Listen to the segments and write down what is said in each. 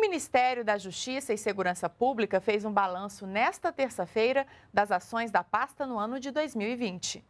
O Ministério da Justiça e Segurança Pública fez um balanço nesta terça-feira das ações da pasta no ano de 2020.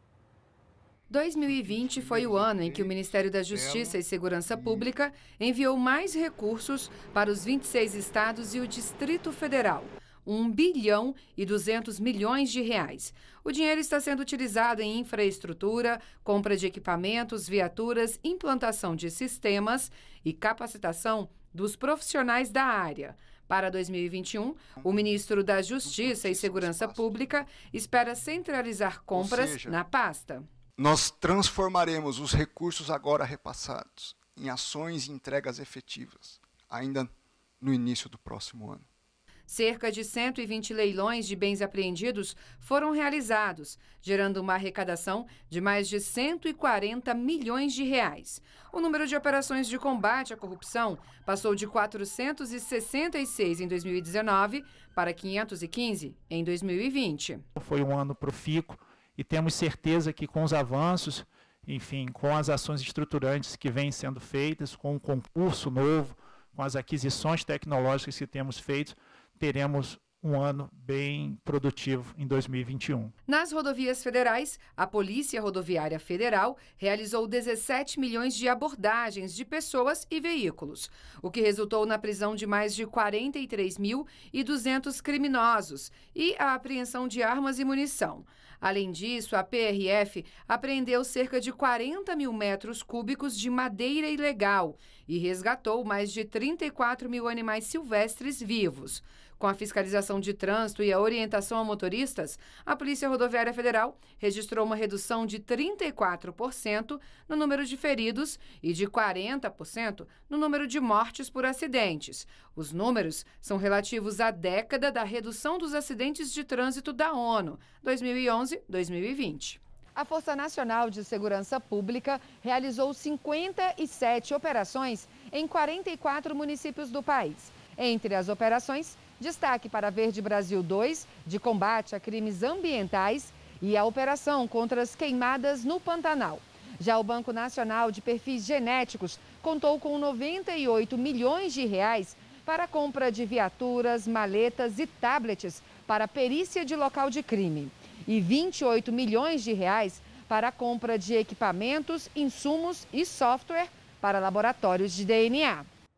2020 foi o ano em que o Ministério da Justiça e Segurança Pública enviou mais recursos para os 26 estados e o Distrito Federal. 1 bilhão e 200 milhões de reais. O dinheiro está sendo utilizado em infraestrutura, compra de equipamentos, viaturas, implantação de sistemas e capacitação dos profissionais da área. Para 2021, o ministro da Justiça e Segurança Pública espera centralizar compras seja, na pasta. Nós transformaremos os recursos agora repassados em ações e entregas efetivas, ainda no início do próximo ano. Cerca de 120 leilões de bens apreendidos foram realizados, gerando uma arrecadação de mais de 140 milhões de reais. O número de operações de combate à corrupção passou de 466 em 2019 para 515 em 2020. Foi um ano profícuo e temos certeza que com os avanços, enfim, com as ações estruturantes que vêm sendo feitas, com o concurso novo, com as aquisições tecnológicas que temos feito, teremos um ano bem produtivo em 2021. Nas rodovias federais, a Polícia Rodoviária Federal realizou 17 milhões de abordagens de pessoas e veículos, o que resultou na prisão de mais de 43.200 criminosos e a apreensão de armas e munição. Além disso, a PRF apreendeu cerca de 40 mil metros cúbicos de madeira ilegal e resgatou mais de 34 mil animais silvestres vivos. Com a fiscalização de trânsito e a orientação a motoristas, a Polícia Rodoviária Federal registrou uma redução de 34% no número de feridos e de 40% no número de mortes por acidentes. Os números são relativos à década da redução dos acidentes de trânsito da ONU, 2011-2020. A Força Nacional de Segurança Pública realizou 57 operações em 44 municípios do país. Entre as operações Destaque para Verde Brasil 2, de combate a crimes ambientais e a operação contra as queimadas no Pantanal. Já o Banco Nacional de Perfis Genéticos contou com 98 milhões de reais para a compra de viaturas, maletas e tablets para perícia de local de crime e 28 milhões de reais para a compra de equipamentos, insumos e software para laboratórios de DNA.